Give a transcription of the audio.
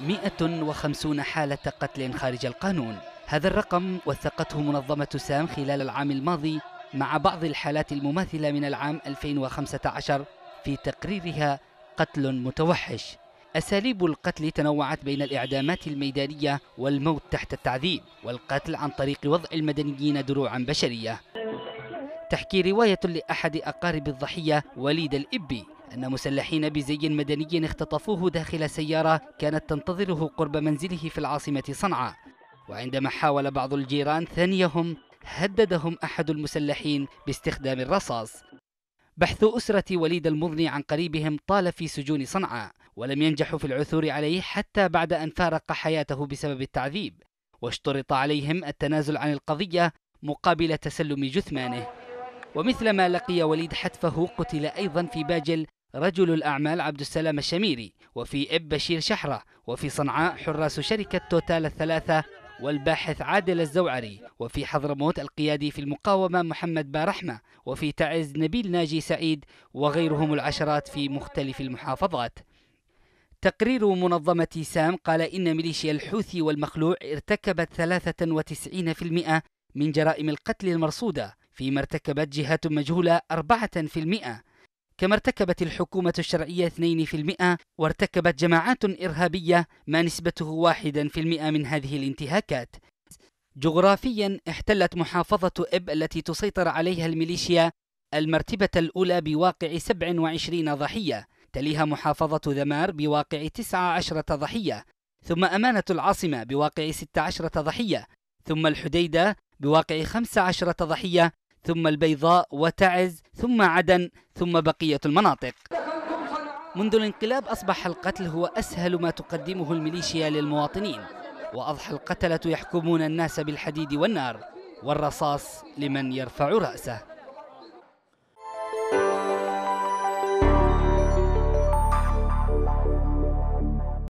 150 حالة قتل خارج القانون هذا الرقم وثقته منظمة سام خلال العام الماضي مع بعض الحالات المماثلة من العام 2015 في تقريرها قتل متوحش أساليب القتل تنوعت بين الإعدامات الميدانية والموت تحت التعذيب والقتل عن طريق وضع المدنيين دروعا بشرية تحكي رواية لأحد أقارب الضحية وليد الإبي أن مسلحين بزي مدني اختطفوه داخل سيارة كانت تنتظره قرب منزله في العاصمة صنعاء وعندما حاول بعض الجيران ثنيهم هددهم أحد المسلحين باستخدام الرصاص بحث أسرة وليد المضني عن قريبهم طال في سجون صنعاء ولم ينجحوا في العثور عليه حتى بعد أن فارق حياته بسبب التعذيب واشترط عليهم التنازل عن القضية مقابل تسلم جثمانه ومثلما لقي وليد حتفه قتل أيضا في باجل رجل الأعمال عبد السلام الشميري وفي إب بشير شحرة وفي صنعاء حراس شركة توتال الثلاثة والباحث عادل الزوعري وفي حضرموت القيادي في المقاومة محمد بارحمة وفي تعز نبيل ناجي سعيد وغيرهم العشرات في مختلف المحافظات تقرير منظمة سام قال إن ميليشيا الحوثي والمخلوع ارتكبت 93% من جرائم القتل المرصودة فيما ارتكبت جهات مجهولة 4% كما ارتكبت الحكومة الشرعية 2% وارتكبت جماعات إرهابية ما نسبته 1% من هذه الانتهاكات جغرافيا احتلت محافظة إب التي تسيطر عليها الميليشيا المرتبة الأولى بواقع 27 ضحية تليها محافظة ذمار بواقع 19 ضحية ثم أمانة العاصمة بواقع 16 ضحية ثم الحديدة بواقع 15 ضحية ثم البيضاء وتعز ثم عدن ثم بقية المناطق منذ الانقلاب أصبح القتل هو أسهل ما تقدمه الميليشيا للمواطنين وأضحى القتلة يحكمون الناس بالحديد والنار والرصاص لمن يرفع رأسه